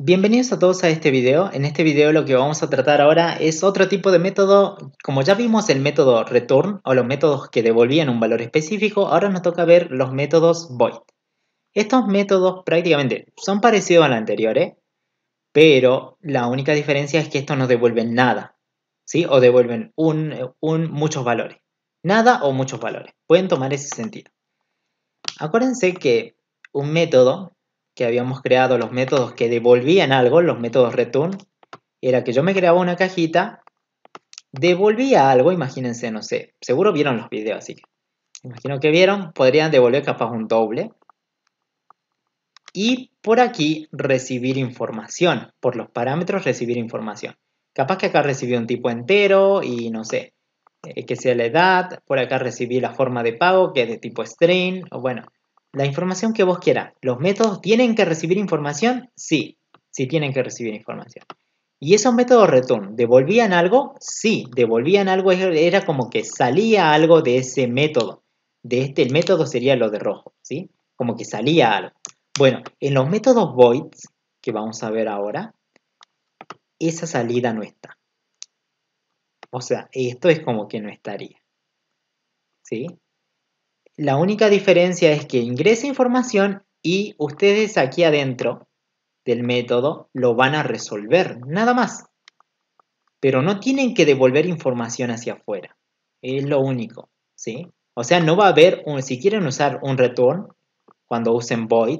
Bienvenidos a todos a este video. En este video lo que vamos a tratar ahora es otro tipo de método. Como ya vimos el método return o los métodos que devolvían un valor específico, ahora nos toca ver los métodos void. Estos métodos prácticamente son parecidos a los anteriores, ¿eh? pero la única diferencia es que estos no devuelven nada, ¿sí? O devuelven un, muchos valores. Nada o muchos valores. Pueden tomar ese sentido. Acuérdense que un método que habíamos creado los métodos que devolvían algo, los métodos return, era que yo me creaba una cajita, devolvía algo, imagínense, no sé, seguro vieron los videos, así que imagino que vieron, podrían devolver capaz un doble. Y por aquí recibir información, por los parámetros recibir información. Capaz que acá recibí un tipo entero y no sé, eh, que sea la edad, por acá recibí la forma de pago que es de tipo string, o bueno, la información que vos quieras. ¿Los métodos tienen que recibir información? Sí, sí tienen que recibir información. ¿Y esos métodos return devolvían algo? Sí, devolvían algo, era como que salía algo de ese método. De este, el método sería lo de rojo, ¿sí? Como que salía algo. Bueno, en los métodos voids, que vamos a ver ahora, esa salida no está. O sea, esto es como que no estaría. ¿Sí? La única diferencia es que ingresa información y ustedes aquí adentro del método lo van a resolver, nada más. Pero no tienen que devolver información hacia afuera. Es lo único, ¿sí? O sea, no va a haber, un, si quieren usar un return, cuando usen void,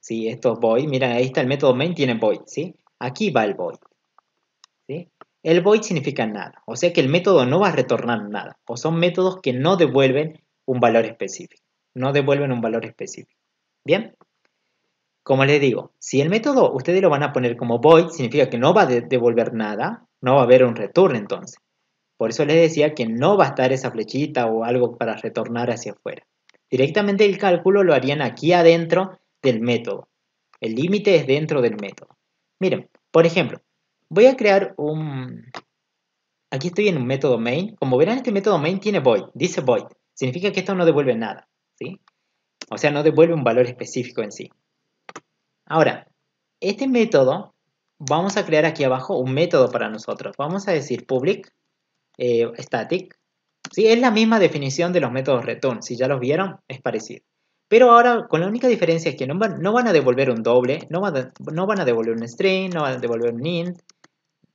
¿sí? Esto es void, miren, ahí está el método main, tiene void, ¿sí? Aquí va el void, ¿sí? El void significa nada, o sea que el método no va a retornar nada, o son métodos que no devuelven un valor específico. No devuelven un valor específico. Bien. Como les digo, si el método ustedes lo van a poner como void, significa que no va a devolver nada, no va a haber un return entonces. Por eso les decía que no va a estar esa flechita o algo para retornar hacia afuera. Directamente el cálculo lo harían aquí adentro del método. El límite es dentro del método. Miren, por ejemplo, voy a crear un... Aquí estoy en un método main. Como verán, este método main tiene void, dice void significa que esto no devuelve nada, O sea, no devuelve un valor específico en sí. Ahora, este método, vamos a crear aquí abajo un método para nosotros. Vamos a decir public eh, static. ¿sí? Es la misma definición de los métodos return. Si ya los vieron, es parecido. Pero ahora, con la única diferencia es que no van, a devolver un doble, no van, a, no van, a, devolver un string, no van a devolver un int,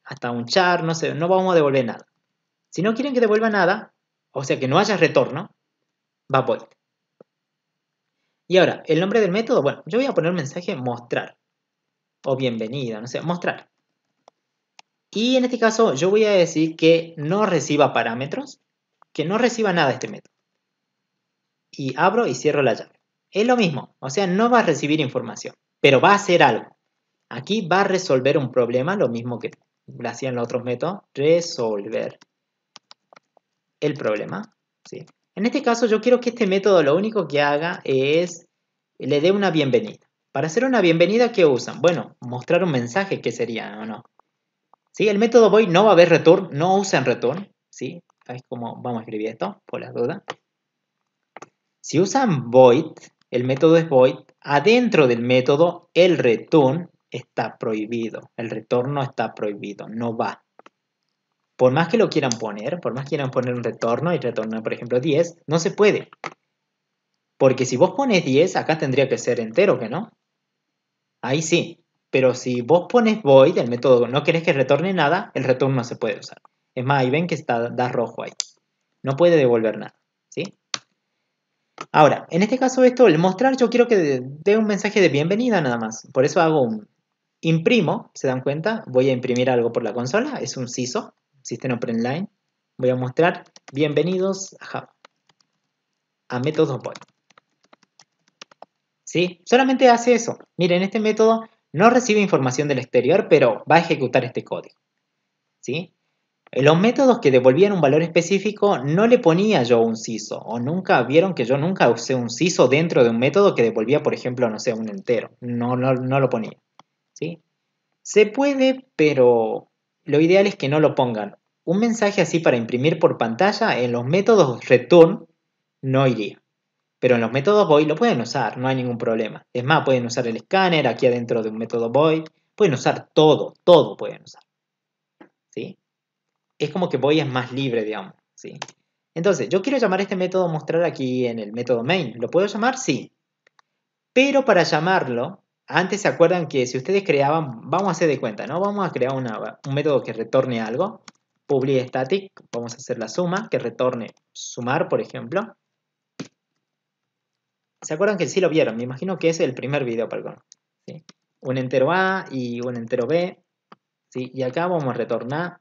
hasta un char, no sé, no vamos a devolver nada. Si no quieren que devuelva nada, o sea que no haya retorno, va void. Y ahora, el nombre del método, bueno, yo voy a poner mensaje mostrar, o bienvenida, no sé, mostrar. Y en este caso yo voy a decir que no reciba parámetros, que no reciba nada este método. Y abro y cierro la llave. Es lo mismo, o sea, no va a recibir información, pero va a hacer algo. Aquí va a resolver un problema, lo mismo que hacían los otros métodos, resolver el problema. ¿sí? En este caso yo quiero que este método lo único que haga es le dé una bienvenida. Para hacer una bienvenida, ¿qué usan? Bueno, mostrar un mensaje que sería o no. ¿Sí? El método void no va a haber return, no usan return. ¿sí? Es como vamos a escribir esto, por la duda Si usan void, el método es void, adentro del método el return está prohibido. El retorno está prohibido, no va por más que lo quieran poner, por más que quieran poner un retorno y retornar, por ejemplo, 10, no se puede. Porque si vos pones 10, acá tendría que ser entero, ¿que no? Ahí sí. Pero si vos pones void, el método no querés que retorne nada, el retorno no se puede usar. Es más, ahí ven que está, da rojo ahí. No puede devolver nada, ¿sí? Ahora, en este caso esto, el mostrar, yo quiero que dé un mensaje de bienvenida nada más. Por eso hago un imprimo, ¿se dan cuenta? Voy a imprimir algo por la consola, es un CISO sistema line. voy a mostrar bienvenidos a Java, a métodos ¿Sí? Solamente hace eso. Miren, este método no recibe información del exterior, pero va a ejecutar este código. ¿Sí? Los métodos que devolvían un valor específico no le ponía yo un CISO, o nunca vieron que yo nunca usé un CISO dentro de un método que devolvía, por ejemplo, no sé, un entero. No, no, no lo ponía. ¿Sí? Se puede, pero lo ideal es que no lo pongan. Un mensaje así para imprimir por pantalla en los métodos return no iría. Pero en los métodos void lo pueden usar, no hay ningún problema. Es más, pueden usar el escáner aquí adentro de un método void. Pueden usar todo, todo pueden usar. ¿Sí? Es como que void es más libre, digamos. ¿sí? Entonces, yo quiero llamar este método mostrar aquí en el método main. ¿Lo puedo llamar? Sí. Pero para llamarlo, antes se acuerdan que si ustedes creaban, vamos a hacer de cuenta, ¿no? Vamos a crear un método que retorne algo, public static, vamos a hacer la suma, que retorne sumar, por ejemplo. ¿Se acuerdan que sí lo vieron? Me imagino que es el primer video, perdón. Un entero A y un entero B. ¿sí? Y acá vamos a retornar,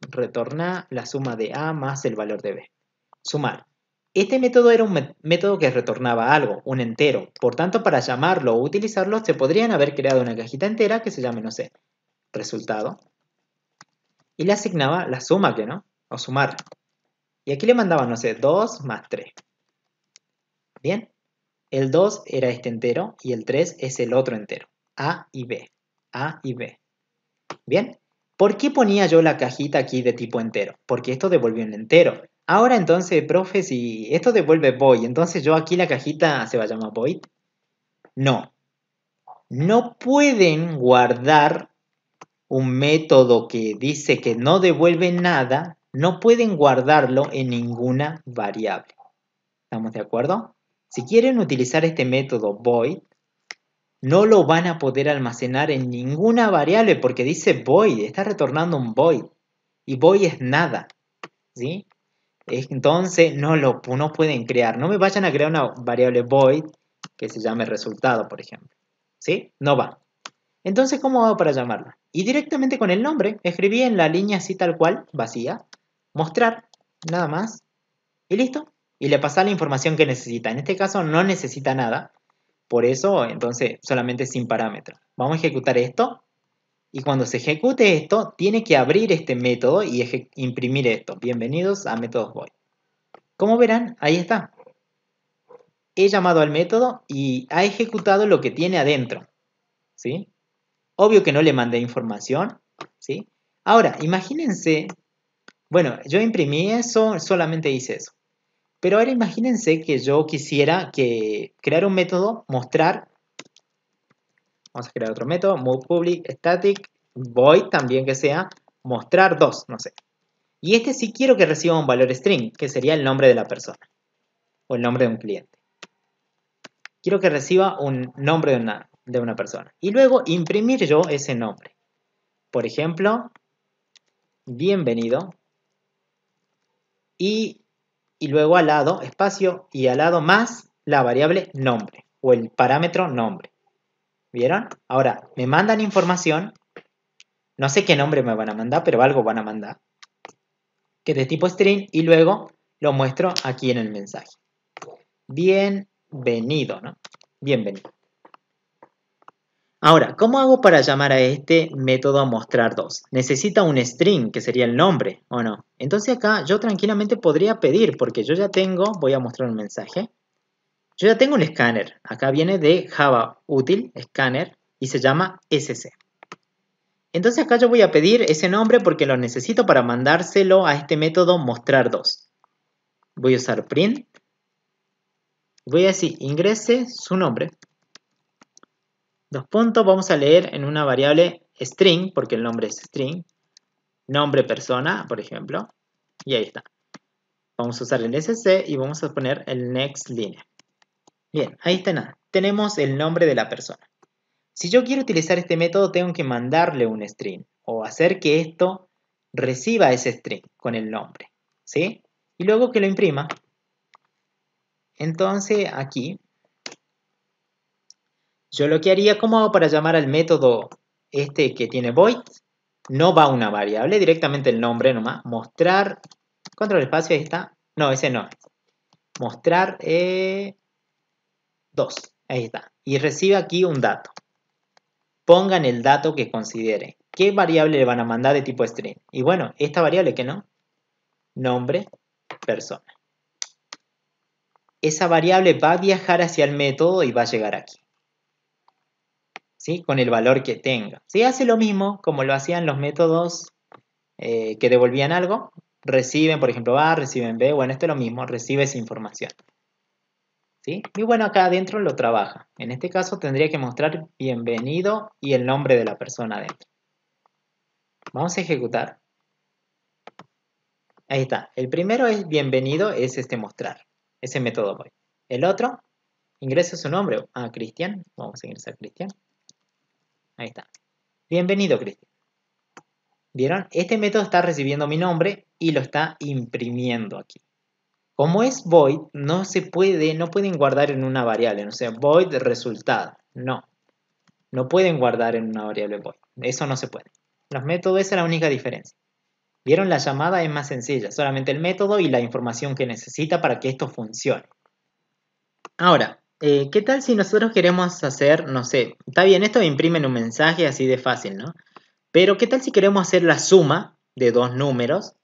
retornar la suma de A más el valor de B. Sumar. Este método era un método que retornaba algo, un entero. Por tanto, para llamarlo o utilizarlo, se podrían haber creado una cajita entera que se llame, no sé, resultado. Y le asignaba la suma, que no, o sumar. Y aquí le mandaba, no sé, 2 más 3. Bien, el 2 era este entero y el 3 es el otro entero. A y B, A y B. Bien, ¿por qué ponía yo la cajita aquí de tipo entero? Porque esto devolvió un entero. Ahora entonces, profe, si esto devuelve void, entonces yo aquí la cajita se va a llamar void. No. No pueden guardar un método que dice que no devuelve nada, no pueden guardarlo en ninguna variable. ¿Estamos de acuerdo? Si quieren utilizar este método void, no lo van a poder almacenar en ninguna variable porque dice void, está retornando un void. Y void es nada. ¿sí? Entonces no lo no pueden crear. No me vayan a crear una variable void que se llame resultado, por ejemplo. ¿Sí? No va. Entonces, ¿cómo hago para llamarla? Y directamente con el nombre, escribí en la línea así tal cual, vacía, mostrar, nada más, y listo. Y le pasa la información que necesita. En este caso no necesita nada, por eso, entonces, solamente sin parámetro. Vamos a ejecutar esto. Y cuando se ejecute esto, tiene que abrir este método y imprimir esto. Bienvenidos a métodos void. Como verán, ahí está. He llamado al método y ha ejecutado lo que tiene adentro. ¿sí? Obvio que no le mandé información. ¿sí? Ahora, imagínense, bueno, yo imprimí eso, solamente hice eso. Pero ahora imagínense que yo quisiera que crear un método, mostrar Vamos a crear otro método, move public static void también que sea mostrar 2 no sé. Y este sí quiero que reciba un valor string, que sería el nombre de la persona o el nombre de un cliente. Quiero que reciba un nombre de una, de una persona. Y luego imprimir yo ese nombre. Por ejemplo, bienvenido. y luego al lado, espacio y al lado más la variable nombre o el parámetro nombre. ¿Vieron? Ahora, me mandan información. No sé qué nombre me van a mandar, pero algo van a mandar. Que es de tipo string y luego lo muestro aquí en el mensaje. Bienvenido, ¿no? Bienvenido. Ahora, ¿cómo hago para llamar a este método a mostrar dos? Necesita un string, que sería el nombre, ¿o no? Entonces acá yo tranquilamente podría pedir, porque yo ya tengo, voy a mostrar un mensaje. Yo ya tengo un escáner. Acá viene de Java útil, escáner, y se llama SC. Entonces acá yo voy a pedir ese nombre porque lo necesito para mandárselo a este método mostrar2. Voy a usar print. Voy a decir ingrese su nombre. Dos puntos, vamos a leer en una variable string, porque el nombre es string. Nombre persona, por ejemplo. Y ahí está. Vamos a usar el SC y vamos a poner el next line. Bien, ahí está nada. Tenemos el nombre de la persona. Si yo quiero utilizar este método, tengo que mandarle un string o hacer que esto reciba ese string con el nombre. ¿Sí? Y luego que lo imprima. Entonces aquí, yo lo que haría, ¿cómo hago para llamar al método este que tiene void? No va una variable, directamente el nombre nomás. Mostrar, control espacio, ahí está. No, ese no. Mostrar, eh, 2. Ahí está. Y recibe aquí un dato. Pongan el dato que considere. ¿Qué variable le van a mandar de tipo string? Y bueno, esta variable que no. Nombre, persona. Esa variable va a viajar hacia el método y va a llegar aquí. ¿Sí? Con el valor que tenga. se hace lo mismo como lo hacían los métodos eh, que devolvían algo, reciben, por ejemplo, A, reciben B, bueno, esto es lo mismo, recibe esa información. Y bueno, acá adentro lo trabaja. En este caso tendría que mostrar bienvenido y el nombre de la persona adentro. Vamos a ejecutar. Ahí está. El primero es bienvenido, es este mostrar. Ese método voy. El otro, ingresa su nombre a ah, Cristian. Vamos a ingresar Cristian. Ahí está. Bienvenido, Cristian. ¿Vieron? Este método está recibiendo mi nombre y lo está imprimiendo aquí. Como es void, no se puede, no pueden guardar en una variable, no sea, void resultado, no. No pueden guardar en una variable void, eso no se puede. Los métodos, esa es la única diferencia. Vieron, la llamada es más sencilla, solamente el método y la información que necesita para que esto funcione. Ahora, eh, ¿qué tal si nosotros queremos hacer, no sé, está bien, esto imprime un mensaje así de fácil, ¿no? Pero ¿qué tal si queremos hacer la suma de dos números,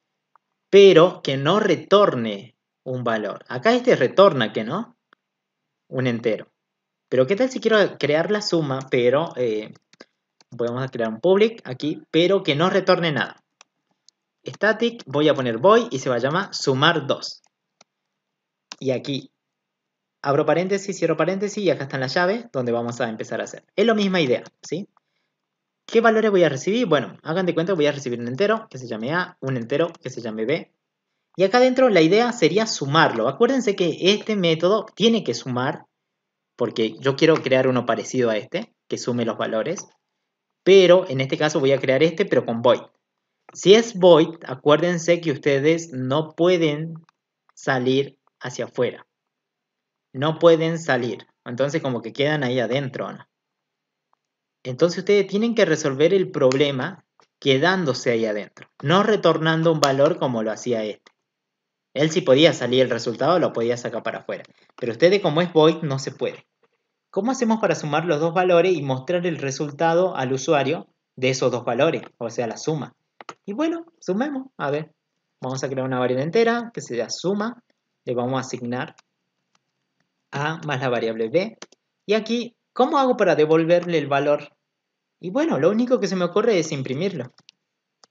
pero que no retorne un valor. Acá este retorna que no, un entero. Pero ¿qué tal si quiero crear la suma, pero eh, podemos crear un public aquí, pero que no retorne nada? Static, voy a poner voy y se va a llamar sumar 2. Y aquí abro paréntesis, cierro paréntesis y acá están las llaves donde vamos a empezar a hacer. Es la misma idea, ¿sí? ¿Qué valores voy a recibir? Bueno, hagan de cuenta voy a recibir un entero que se llame A, un entero que se llame B, y acá adentro la idea sería sumarlo. Acuérdense que este método tiene que sumar, porque yo quiero crear uno parecido a este, que sume los valores. Pero en este caso voy a crear este, pero con void. Si es void, acuérdense que ustedes no pueden salir hacia afuera. No pueden salir. Entonces como que quedan ahí adentro. Entonces ustedes tienen que resolver el problema quedándose ahí adentro. No retornando un valor como lo hacía este. Él sí podía salir el resultado, lo podía sacar para afuera. Pero ustedes como es void no se puede. ¿Cómo hacemos para sumar los dos valores y mostrar el resultado al usuario de esos dos valores? O sea, la suma. Y bueno, sumemos. A ver, vamos a crear una variable entera que sea suma. Le vamos a asignar a más la variable b. Y aquí, ¿cómo hago para devolverle el valor? Y bueno, lo único que se me ocurre es imprimirlo.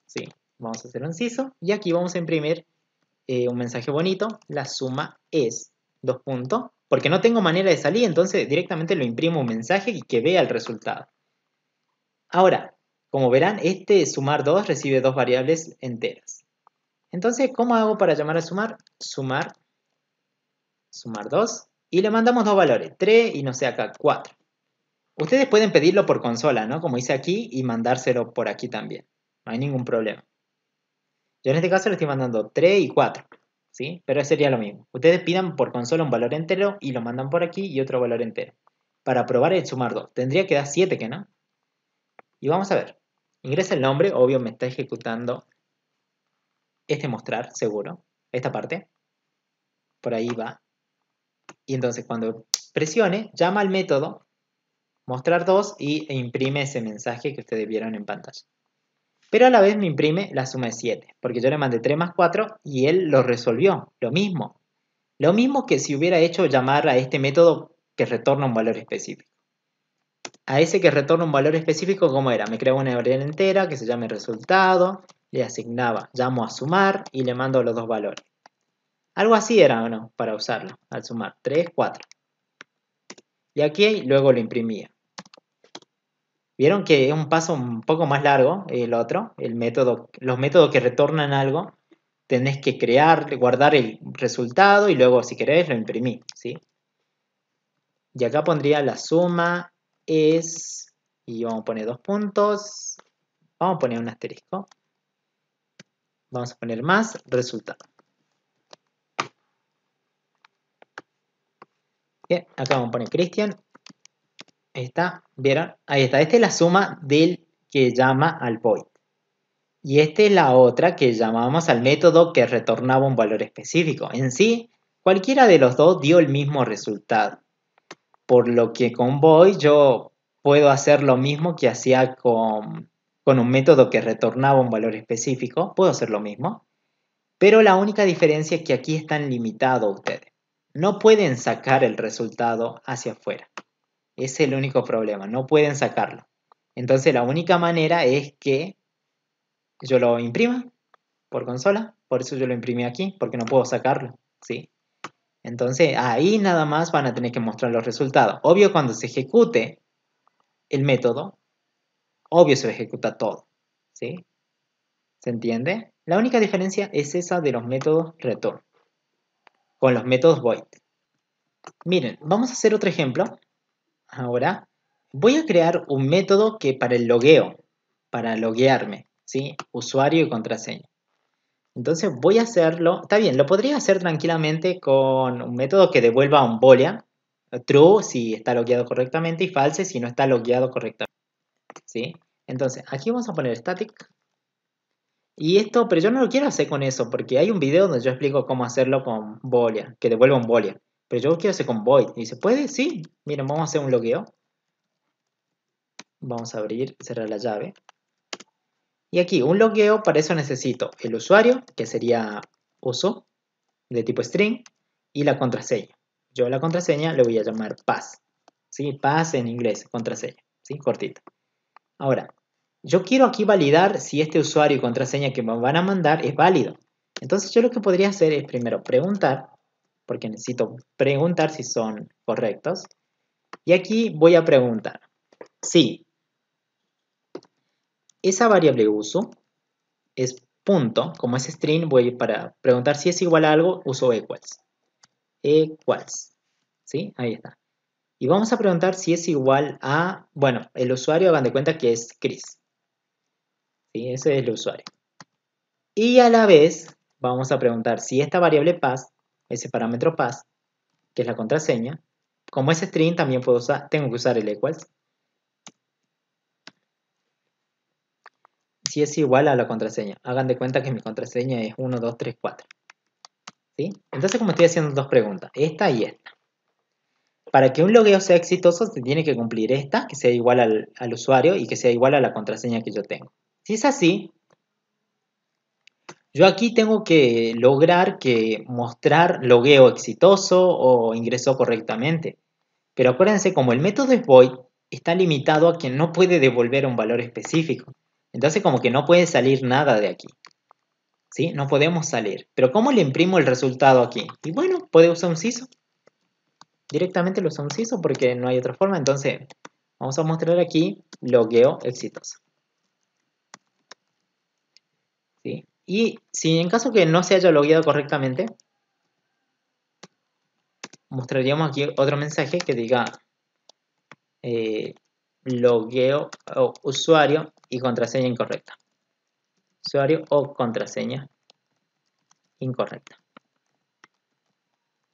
Sí, vamos a hacer un inciso. Y aquí vamos a imprimir eh, un mensaje bonito, la suma es, dos puntos, porque no tengo manera de salir, entonces directamente lo imprimo un mensaje y que vea el resultado. Ahora, como verán, este sumar 2 recibe dos variables enteras. Entonces, ¿cómo hago para llamar a sumar? Sumar, sumar 2, y le mandamos dos valores, 3 y no sé acá, 4. Ustedes pueden pedirlo por consola, ¿no? Como hice aquí, y mandárselo por aquí también. No hay ningún problema. Yo en este caso le estoy mandando 3 y 4, ¿sí? Pero sería lo mismo. Ustedes pidan por consola un valor entero y lo mandan por aquí y otro valor entero. Para probar el sumar 2. Tendría que dar 7, ¿que no? Y vamos a ver. Ingresa el nombre, obvio me está ejecutando este mostrar, seguro. Esta parte. Por ahí va. Y entonces cuando presione, llama al método mostrar 2 e imprime ese mensaje que ustedes vieron en pantalla. Pero a la vez me imprime la suma de 7, porque yo le mandé 3 más 4 y él lo resolvió, lo mismo. Lo mismo que si hubiera hecho llamar a este método que retorna un valor específico. A ese que retorna un valor específico, ¿cómo era? Me creaba una variable entera que se llame resultado, le asignaba llamo a sumar y le mando los dos valores. Algo así era o no, para usarlo, al sumar 3, 4. Y aquí luego lo imprimía. Vieron que es un paso un poco más largo el eh, otro, el método, los métodos que retornan algo, tenés que crear, guardar el resultado y luego si querés lo imprimí, ¿sí? Y acá pondría la suma es, y vamos a poner dos puntos, vamos a poner un asterisco, vamos a poner más resultado. Bien, acá vamos a poner Cristian esta, ¿vieron? Ahí está. Esta es la suma del que llama al void. Y esta es la otra que llamamos al método que retornaba un valor específico. En sí, cualquiera de los dos dio el mismo resultado. Por lo que con void yo puedo hacer lo mismo que hacía con, con un método que retornaba un valor específico. Puedo hacer lo mismo. Pero la única diferencia es que aquí están limitados ustedes. No pueden sacar el resultado hacia afuera. Es el único problema, no pueden sacarlo. Entonces la única manera es que yo lo imprima por consola, por eso yo lo imprimí aquí, porque no puedo sacarlo, ¿sí? Entonces ahí nada más van a tener que mostrar los resultados. Obvio cuando se ejecute el método, obvio se ejecuta todo, ¿sí? ¿Se entiende? La única diferencia es esa de los métodos return con los métodos void. Miren, vamos a hacer otro ejemplo ahora voy a crear un método que para el logueo, para loguearme, ¿sí? Usuario y contraseña. Entonces voy a hacerlo, está bien, lo podría hacer tranquilamente con un método que devuelva un boolean, true si está logueado correctamente y false si no está logueado correctamente, ¿sí? Entonces aquí vamos a poner static y esto, pero yo no lo quiero hacer con eso porque hay un video donde yo explico cómo hacerlo con boolean, que devuelva un boolean. Pero yo quiero hacer con void. Y dice, ¿puede? Sí. Miren, vamos a hacer un logueo. Vamos a abrir, cerrar la llave. Y aquí, un logueo, para eso necesito el usuario, que sería uso, de tipo string, y la contraseña. Yo la contraseña le voy a llamar pass. ¿Sí? Pass en inglés, contraseña. ¿Sí? Cortita. Ahora, yo quiero aquí validar si este usuario y contraseña que me van a mandar es válido. Entonces yo lo que podría hacer es primero preguntar porque necesito preguntar si son correctos. Y aquí voy a preguntar si esa variable uso es punto, como es string, voy para preguntar si es igual a algo, uso equals. Equals. ¿Sí? Ahí está. Y vamos a preguntar si es igual a, bueno, el usuario hagan de cuenta que es Chris. ¿Sí? Ese es el usuario. Y a la vez vamos a preguntar si esta variable pass ese parámetro pass, que es la contraseña. Como es string, también puedo usar, tengo que usar el equals. Si es igual a la contraseña, hagan de cuenta que mi contraseña es 1, 2, 3, 4. ¿Sí? Entonces, como estoy haciendo dos preguntas, esta y esta. Para que un logueo sea exitoso, se tiene que cumplir esta, que sea igual al usuario y que sea igual a la contraseña que yo tengo. Si es así, yo aquí tengo que lograr que mostrar logueo exitoso o ingresó correctamente. Pero acuérdense, como el método es void, está limitado a que no puede devolver un valor específico. Entonces como que no puede salir nada de aquí. ¿Sí? No podemos salir. Pero ¿cómo le imprimo el resultado aquí? Y bueno, puede usar un CISO. Directamente lo usa un CISO porque no hay otra forma. Entonces vamos a mostrar aquí logueo exitoso. Y si en caso que no se haya logueado correctamente, mostraríamos aquí otro mensaje que diga eh, logueo o usuario y contraseña incorrecta. Usuario o contraseña incorrecta.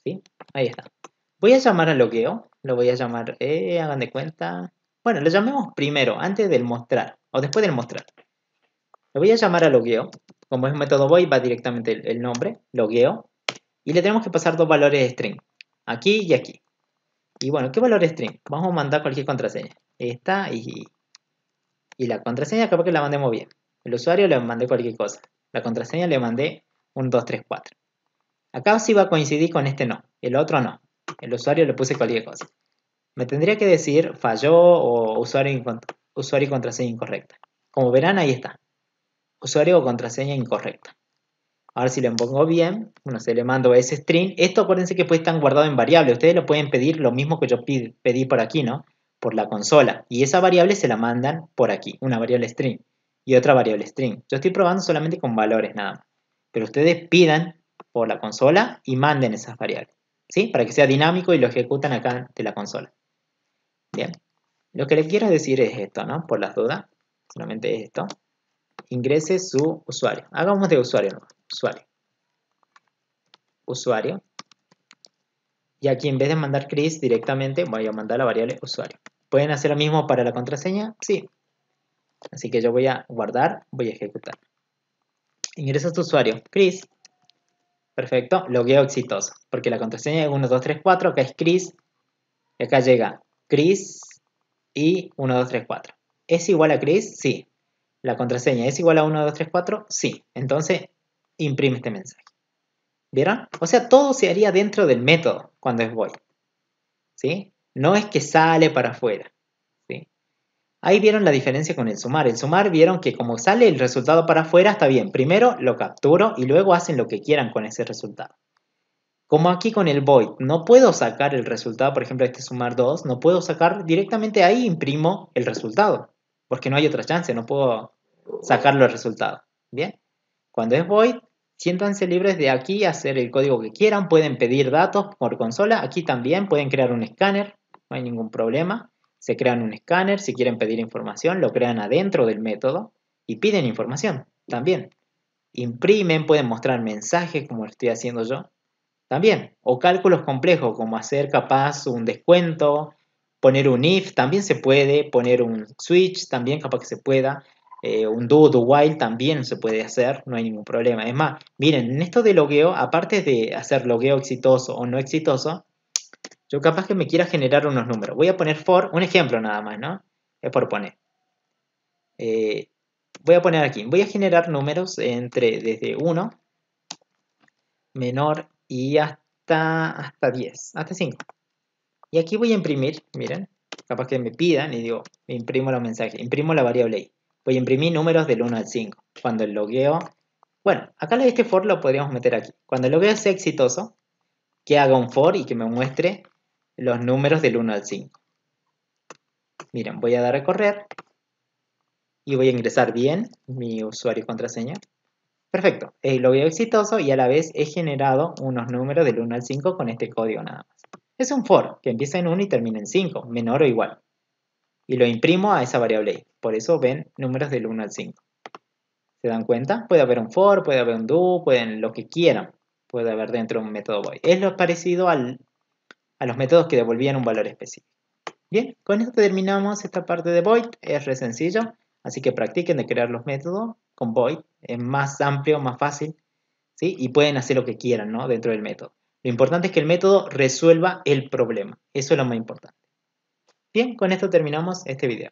¿Sí? Ahí está. Voy a llamar a logueo. Lo voy a llamar, eh, hagan de cuenta. Bueno, lo llamemos primero, antes del mostrar, o después del mostrar. Lo voy a llamar a logueo como es un método void, va directamente el, nombre, logueo, y le tenemos que pasar dos valores de string, aquí y aquí. Y bueno, ¿qué valor de string? Vamos a mandar cualquier contraseña. Esta y, y la contraseña capaz que la mandemos bien. El usuario le mandé cualquier cosa. La contraseña le mandé un cuatro. Acá sí va a coincidir con este no, el otro no. El usuario le puse cualquier cosa. Me tendría que decir falló o usuario, usuario y contraseña incorrecta. Como verán, ahí está usuario o contraseña incorrecta. Ahora si lo pongo bien, bueno, se le mando ese string. Esto acuérdense que puede estar guardado en variable. Ustedes lo pueden pedir lo mismo que yo pedí por aquí, ¿no? Por la consola. Y esa variable se la mandan por aquí, una variable string y otra variable string. Yo estoy probando solamente con valores nada más. Pero ustedes pidan por la consola y manden esas variables, ¿sí? Para que sea dinámico y lo ejecutan acá de la consola. Bien. Lo que les quiero decir es esto, ¿no? Por las dudas. Solamente esto ingrese su usuario. Hagamos de usuario, usuario. Usuario. Y aquí en vez de mandar Chris directamente, voy a mandar la variable usuario. ¿Pueden hacer lo mismo para la contraseña? Sí. Así que yo voy a guardar, voy a ejecutar. Ingresa su usuario, Chris. Perfecto, logueo exitoso. Porque la contraseña es 1234, acá es Chris. Y acá llega Chris y 1234. ¿Es igual a Chris? Sí. ¿La contraseña es igual a 1, 2, 3, 4? Sí. Entonces, imprime este mensaje. ¿Vieron? O sea, todo se haría dentro del método cuando es void. ¿Sí? No es que sale para afuera. ¿Sí? Ahí vieron la diferencia con el sumar. El sumar vieron que como sale el resultado para afuera, está bien. Primero lo capturo y luego hacen lo que quieran con ese resultado. Como aquí con el void, no puedo sacar el resultado, por ejemplo, este sumar 2, no puedo sacar directamente ahí, imprimo el resultado, porque no hay otra chance, no puedo sacar los resultados. Bien, cuando es void, siéntanse libres de aquí hacer el código que quieran, pueden pedir datos por consola, aquí también pueden crear un escáner, no hay ningún problema. Se crean un escáner, si quieren pedir información, lo crean adentro del método y piden información también. Imprimen, pueden mostrar mensajes como estoy haciendo yo también. O cálculos complejos como hacer capaz un descuento, poner un if, también se puede, poner un switch, también capaz que se pueda. Eh, un do do while también se puede hacer, no hay ningún problema. Es más, miren, en esto de logueo, aparte de hacer logueo exitoso o no exitoso, yo capaz que me quiera generar unos números. Voy a poner for, un ejemplo nada más, ¿no? Es por poner. Eh, voy a poner aquí, voy a generar números entre desde 1 menor y hasta, hasta 10, hasta 5. Y aquí voy a imprimir, miren, capaz que me pidan y digo, imprimo los mensajes, imprimo la variable i. Voy a imprimir números del 1 al 5. Cuando el logueo... Bueno, acá este for lo podríamos meter aquí. Cuando el logueo sea exitoso, que haga un for y que me muestre los números del 1 al 5. Miren, voy a dar a correr y voy a ingresar bien mi usuario y contraseña. Perfecto, el logueo exitoso y a la vez he generado unos números del 1 al 5 con este código nada más. Es un for que empieza en 1 y termina en 5, menor o igual y lo imprimo a esa variable Por eso ven números del 1 al 5. ¿Se dan cuenta? Puede haber un for, puede haber un do, pueden lo que quieran. Puede haber dentro un método void. Es lo parecido al, a los métodos que devolvían un valor específico. Bien, con esto terminamos esta parte de void. Es re sencillo, así que practiquen de crear los métodos con void. Es más amplio, más fácil. ¿sí? Y pueden hacer lo que quieran ¿no? dentro del método. Lo importante es que el método resuelva el problema. Eso es lo más importante. Bien, con esto terminamos este video.